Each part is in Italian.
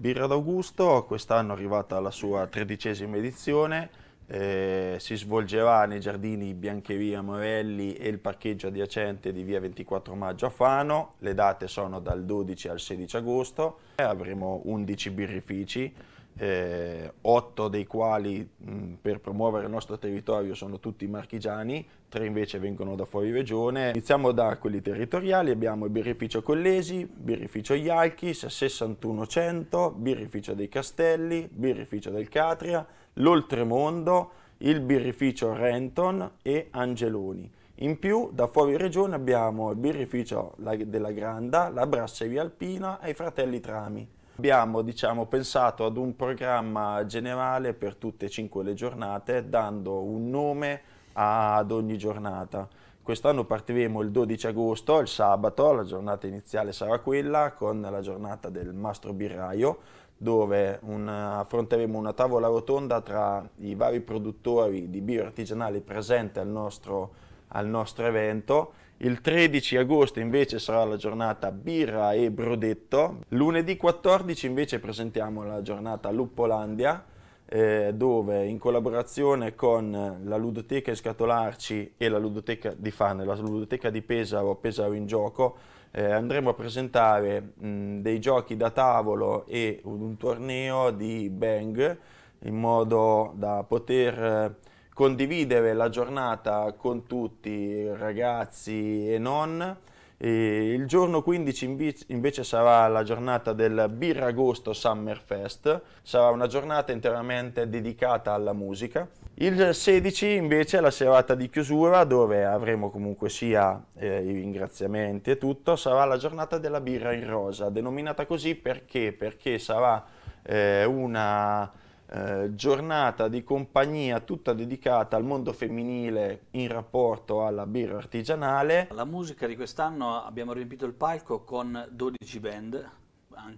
Birra d'Augusto, quest'anno è arrivata la sua tredicesima edizione, eh, si svolgerà nei giardini Biancheria Morelli e il parcheggio adiacente di via 24 maggio a Fano, le date sono dal 12 al 16 agosto, avremo 11 birrifici, eh, otto dei quali mh, per promuovere il nostro territorio sono tutti marchigiani, tre invece vengono da fuori regione. Iniziamo da quelli territoriali, abbiamo il birrificio Collesi, birrificio Ialchis, 6100, birrificio dei Castelli, birrificio del Catria, l'Oltremondo, il birrificio Renton e Angeloni. In più, da fuori regione abbiamo il birrificio della Granda, la Brasseria Alpina e i fratelli Trami. Abbiamo diciamo, pensato ad un programma generale per tutte e cinque le giornate, dando un nome ad ogni giornata. Quest'anno partiremo il 12 agosto, il sabato, la giornata iniziale sarà quella, con la giornata del mastro birraio, dove un, affronteremo una tavola rotonda tra i vari produttori di bio artigianali presenti al nostro, al nostro evento il 13 agosto invece sarà la giornata birra e brodetto. Lunedì 14 invece presentiamo la giornata Luppolandia eh, dove in collaborazione con la ludoteca Escatolarci e la ludoteca di Fane, la ludoteca di Pesaro, Pesaro in gioco, eh, andremo a presentare mh, dei giochi da tavolo e un, un torneo di bang in modo da poter eh, condividere la giornata con tutti, ragazzi e non. E il giorno 15 invece sarà la giornata del Birra Agosto Summer Fest, sarà una giornata interamente dedicata alla musica. Il 16 invece è la serata di chiusura dove avremo comunque sia eh, i ringraziamenti e tutto, sarà la giornata della birra in rosa, denominata così perché? Perché sarà eh, una eh, giornata di compagnia tutta dedicata al mondo femminile in rapporto alla birra artigianale. La musica di quest'anno abbiamo riempito il palco con 12 band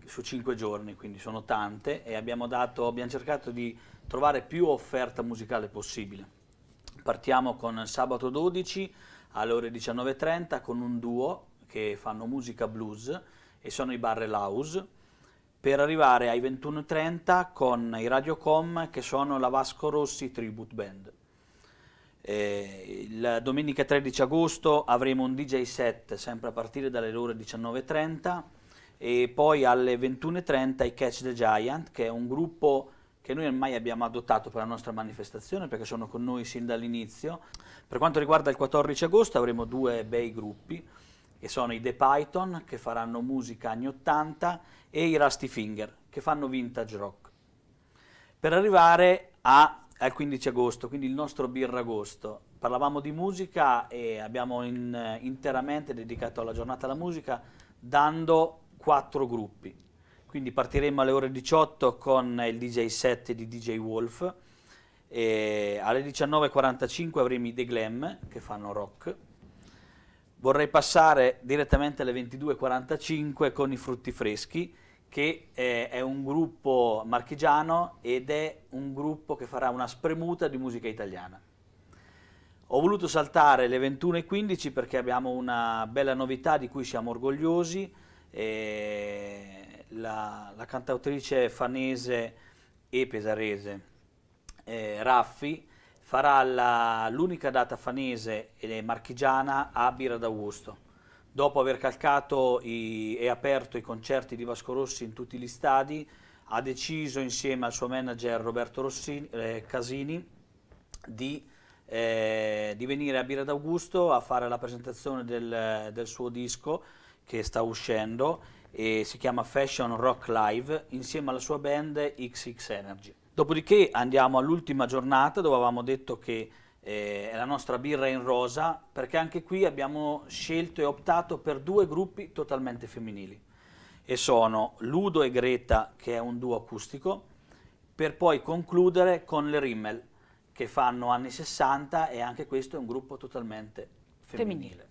su 5 giorni, quindi sono tante e abbiamo, dato, abbiamo cercato di trovare più offerta musicale possibile. Partiamo con sabato 12 alle ore 19.30 con un duo che fanno musica blues e sono i Barre Laus per arrivare ai 21.30 con i Radiocom che sono la Vasco Rossi Tribute Band. Eh, il domenica 13 agosto avremo un DJ set sempre a partire dalle ore 19.30 e poi alle 21.30 i Catch the Giant che è un gruppo che noi ormai abbiamo adottato per la nostra manifestazione perché sono con noi sin dall'inizio. Per quanto riguarda il 14 agosto avremo due bei gruppi e sono i The Python che faranno musica anni 80 e i Rusty Finger che fanno vintage rock. Per arrivare a, al 15 agosto, quindi il nostro birra agosto, parlavamo di musica e abbiamo in, interamente dedicato alla giornata alla musica dando quattro gruppi. Quindi partiremo alle ore 18 con il DJ 7 di DJ Wolf e alle 19.45 avremo i The Glam che fanno rock vorrei passare direttamente alle 22.45 con i frutti freschi che è, eh, è un gruppo marchigiano ed è un gruppo che farà una spremuta di musica italiana. Ho voluto saltare le 21.15 perché abbiamo una bella novità di cui siamo orgogliosi. Eh, la, la, cantautrice fanese e pesarese eh, Raffi farà l'unica data fanese e marchigiana a Bira d'Augusto. Dopo aver calcato i, e aperto i concerti di Vasco Rossi in tutti gli stadi, ha deciso insieme al suo manager Roberto Rossini, eh, Casini di, eh, di, venire a Bira d'Augusto a fare la presentazione del, del suo disco che sta uscendo e si chiama Fashion Rock Live insieme alla sua band XX Energy. Dopodiché andiamo all'ultima giornata dove avevamo detto che eh, è la nostra birra in rosa, perché anche qui abbiamo scelto e optato per due gruppi totalmente femminili. E sono Ludo e Greta, che è un duo acustico, per poi concludere con le Rimmel, che fanno anni 60 e anche questo è un gruppo totalmente femminile. femminile.